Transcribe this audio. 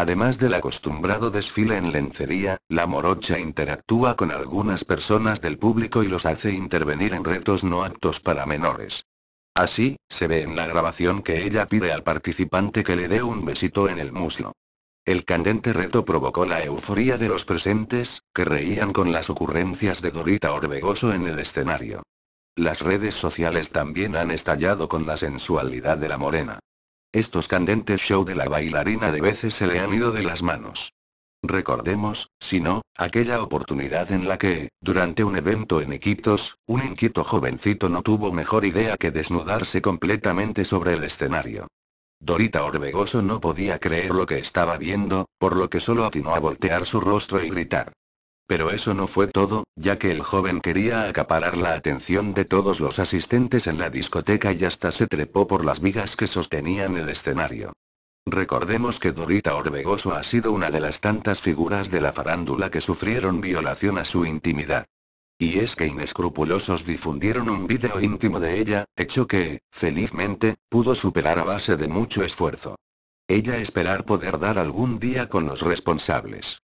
Además del acostumbrado desfile en lencería, la morocha interactúa con algunas personas del público y los hace intervenir en retos no aptos para menores. Así, se ve en la grabación que ella pide al participante que le dé un besito en el muslo. El candente reto provocó la euforía de los presentes, que reían con las ocurrencias de Dorita Orbegoso en el escenario. Las redes sociales también han estallado con la sensualidad de la morena. Estos candentes show de la bailarina de veces se le han ido de las manos. Recordemos, si no, aquella oportunidad en la que, durante un evento en Iquitos, un inquieto jovencito no tuvo mejor idea que desnudarse completamente sobre el escenario. Dorita Orbegoso no podía creer lo que estaba viendo, por lo que solo atinó a voltear su rostro y gritar. Pero eso no fue todo, ya que el joven quería acaparar la atención de todos los asistentes en la discoteca y hasta se trepó por las vigas que sostenían el escenario. Recordemos que Dorita Orbegoso ha sido una de las tantas figuras de la farándula que sufrieron violación a su intimidad. Y es que inescrupulosos difundieron un vídeo íntimo de ella, hecho que, felizmente, pudo superar a base de mucho esfuerzo. Ella esperar poder dar algún día con los responsables.